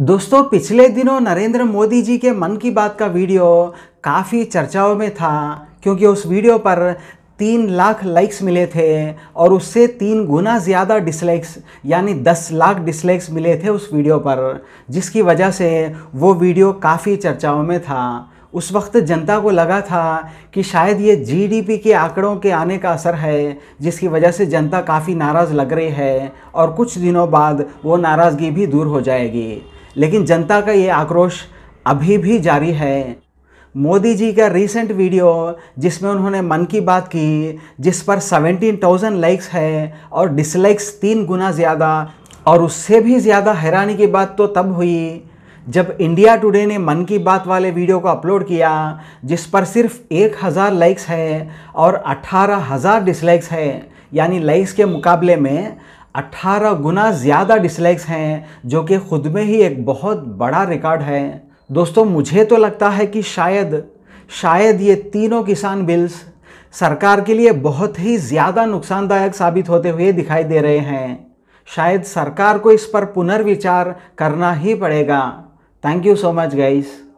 दोस्तों पिछले दिनों नरेंद्र मोदी जी के मन की बात का वीडियो काफ़ी चर्चाओं में था क्योंकि उस वीडियो पर तीन लाख लाइक्स मिले थे और उससे तीन गुना ज़्यादा डिसलाइक्स यानी दस लाख डिसलाइक्स मिले थे उस वीडियो पर जिसकी वजह से वो वीडियो काफ़ी चर्चाओं में था उस वक्त जनता को लगा था कि शायद ये जीडीपी के आंकड़ों के आने का असर है जिसकी वजह से जनता काफ़ी नाराज़ लग रही है और कुछ दिनों बाद वो नाराज़गी भी दूर हो जाएगी लेकिन जनता का ये आक्रोश अभी भी जारी है मोदी जी का रीसेंट वीडियो जिसमें उन्होंने मन की बात की जिस पर 17,000 लाइक्स है और डिसलाइक्स तीन गुना ज़्यादा और उससे भी ज़्यादा हैरानी की बात तो तब हुई जब इंडिया टुडे ने मन की बात वाले वीडियो को अपलोड किया जिस पर सिर्फ एक हज़ार लाइक्स है और अट्ठारह हज़ार डिसलाइक्स है यानी लाइक्स के मुकाबले में 18 गुना ज़्यादा डिसलाइक्स हैं जो कि खुद में ही एक बहुत बड़ा रिकॉर्ड है दोस्तों मुझे तो लगता है कि शायद शायद ये तीनों किसान बिल्स सरकार के लिए बहुत ही ज़्यादा नुकसानदायक साबित होते हुए दिखाई दे रहे हैं शायद सरकार को इस पर पुनर्विचार करना ही पड़ेगा thank you so much guys